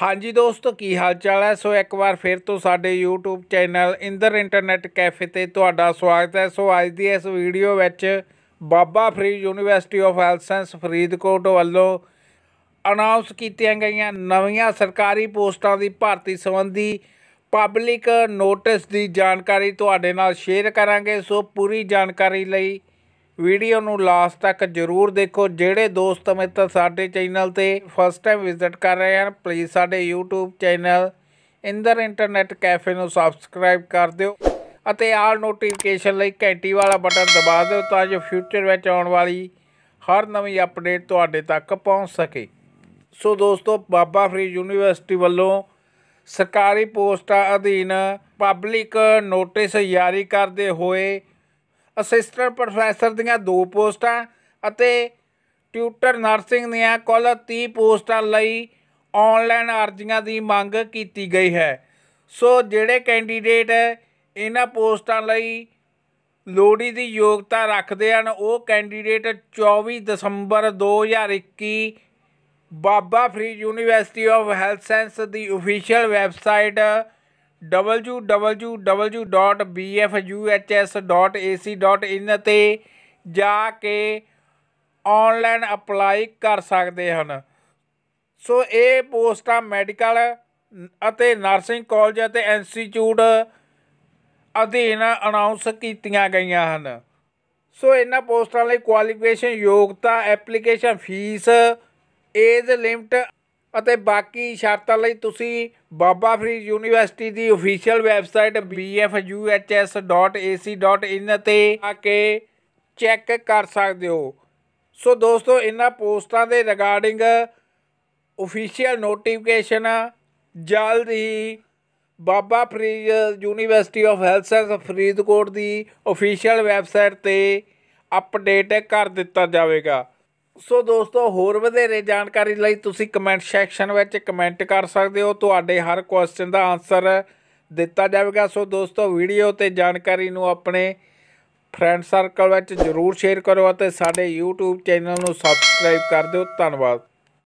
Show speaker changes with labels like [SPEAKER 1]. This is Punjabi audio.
[SPEAKER 1] ਹਾਂਜੀ ਦੋਸਤੋ ਕੀ ਹਾਲ ਚਾਲ ਹੈ ਸੋ ਇੱਕ ਵਾਰ ਫਿਰ ਤੋਂ ਸਾਡੇ YouTube channel Inder internet cafe ਤੇ ਤੁਹਾਡਾ ਸਵਾਗਤ ਹੈ ਸੋ ਅੱਜ ਦੀ ਇਸ ਵੀਡੀਓ ਵਿੱਚ Baba Farid university of health science Faridkot ਵੱਲੋਂ ਅਨਾਉਂਸ ਕੀਤੀਆਂ ਗਈਆਂ ਨਵੀਆਂ ਸਰਕਾਰੀ ਪੋਸਟਾਂ ਦੀ ਭਰਤੀ ਸੰਬੰਧੀ ਪਬਲਿਕ ਨੋਟਿਸ ਦੀ ਜਾਣਕਾਰੀ ਤੁਹਾਡੇ ਨਾਲ ਸ਼ੇਅਰ ਕਰਾਂਗੇ ਸੋ ਪੂਰੀ ਜਾਣਕਾਰੀ ਲਈ ਵੀਡੀਓ ਨੂੰ ਲਾਸਟ ਤੱਕ ਜਰੂਰ ਦੇਖੋ ਜਿਹੜੇ ਦੋਸਤ ਮਿੱਤਰ ਸਾਡੇ ਚੈਨਲ ਤੇ ਫਸਟ ਟਾਈਮ ਵਿਜ਼ਿਟ ਕਰ ਰਹੇ ਹਨ ਪਲੀਜ਼ ਸਾਡੇ YouTube channel Inder internet cafe ਨੂੰ ਸਬਸਕ੍ਰਾਈਬ ਕਰ ਦਿਓ ਅਤੇ ਆਲ ਨੋਟੀਫਿਕੇਸ਼ਨ ਲਈ ਘੰਟੀ ਵਾਲਾ ਬਟਨ ਦਬਾ ਦਿਓ ਤਾਂ ਜੋ ਫਿਊਚਰ ਵਿੱਚ ਆਉਣ ਵਾਲੀ ਹਰ ਨਵੀਂ ਅਪਡੇਟ ਤੁਹਾਡੇ ਤੱਕ ਪਹੁੰਚ ਸਕੇ ਸੋ ਦੋਸਤੋ ਬਾਬਾ ਫਰੀਦ ਯੂਨੀਵਰਸਿਟੀ ਵੱਲੋਂ ਸਰਕਾਰੀ ਪੋਸਟਾਂ ਅਧੀਨ ਪਬਲਿਕ ਨੋਟਿਸ ਜਾਰੀ ਕਰਦੇ ਹੋਏ ਅਸਿਸਟੈਂਟ ਪ੍ਰੋਫੈਸਰ ਦੀਆਂ ਦੋ ਪੋਸਟਾਂ ਅਤੇ ਟਿਊਟਰ ਨਰਸਿੰਗ ਦੀਆਂ ਕੁੱਲ 30 ਪੋਸਟਾਂ ਲਈ ਆਨਲਾਈਨ ਅਰਜ਼ੀਆਂ ਦੀ ਮੰਗ ਕੀਤੀ ਗਈ ਹੈ ਸੋ ਜਿਹੜੇ ਕੈਂਡੀਡੇਟ ਇਹਨਾਂ ਪੋਸਟਾਂ ਲਈ ਲੋੜੀ ਦੀ ਯੋਗਤਾ ਰੱਖਦੇ ਹਨ ਉਹ ਕੈਂਡੀਡੇਟ 24 ਦਸੰਬਰ 2021 Baba Farid university of health science ਦੀ ਅਫੀਸ਼ੀਅਲ ਵੈਬਸਾਈਟ www.bfuhs.ac.in ਤੇ ਜਾ ਕੇ ਆਨਲਾਈਨ ਅਪਲਾਈ ਕਰ ਸਕਦੇ ਹਨ ਸੋ ਇਹ ਪੋਸਟਾਂ ਮੈਡੀਕਲ ਅਤੇ ਨਰਸਿੰਗ ਕਾਲਜ ਅਤੇ ਇੰਸਟੀਚਿਊਟ ਅਧੀਨ ਅਨਾਉਂਸ ਕੀਤੀਆਂ ਗਈਆਂ ਹਨ ਸੋ ਇਹਨਾਂ ਪੋਸਟਾਂ ਲਈ ਕੁਆਲੀਫਿਕੇਸ਼ਨ ਯੋਗਤਾ ਐਪਲੀਕੇਸ਼ਨ ਫੀਸ ਏਜ ਲਿਮਟ ਅਤੇ ਬਾਕੀ ਸ਼ਰਤਾਂ ਲਈ ਤੁਸੀਂ ਬਾਬਾ ਫਰੀਦ ਯੂਨੀਵਰਸਿਟੀ ਦੀ ਅਫੀਸ਼ੀਅਲ ਵੈਬਸਾਈਟ bfuhs.ac.in ਤੇ ਆ ਕੇ ਚੈੱਕ ਕਰ ਸਕਦੇ ਹੋ ਸੋ ਦੋਸਤੋ ਇਹਨਾਂ ਪੋਸਟਾਂ ਦੇ ਰਿਗਾਰਡਿੰਗ ਅਫੀਸ਼ੀਅਲ ਨੋਟੀਫਿਕੇਸ਼ਨ ਜਲਦ ਹੀ Baba Farid university of health science Faridkot ਦੀ ਅਫੀਸ਼ੀਅਲ ਵੈਬਸਾਈਟ ਤੇ ਅਪਡੇਟ ਕਰ ਦਿੱਤਾ ਜਾਵੇਗਾ ਸੋ ਦੋਸਤੋ ਹੋਰ ਵਧੇਰੇ ਜਾਣਕਾਰੀ ਲਈ ਤੁਸੀਂ ਕਮੈਂਟ ਸੈਕਸ਼ਨ ਵਿੱਚ ਕਮੈਂਟ ਕਰ ਸਕਦੇ ਹੋ ਤੁਹਾਡੇ ਹਰ ਕੁਐਸਚਨ ਦਾ ਆਨਸਰ ਦਿੱਤਾ ਜਾਵੇਗਾ ਸੋ ਦੋਸਤੋ ਵੀਡੀਓ ਤੇ ਜਾਣਕਾਰੀ ਨੂੰ ਆਪਣੇ ਫਰੈਂਡ ਸਰਕਲ ਵਿੱਚ ਜ਼ਰੂਰ ਸ਼ੇਅਰ ਕਰੋ ਅਤੇ ਸਾਡੇ YouTube ਚੈਨਲ ਨੂੰ ਸਬਸਕ੍ਰਾਈਬ ਕਰ ਦਿਓ ਧੰਨਵਾਦ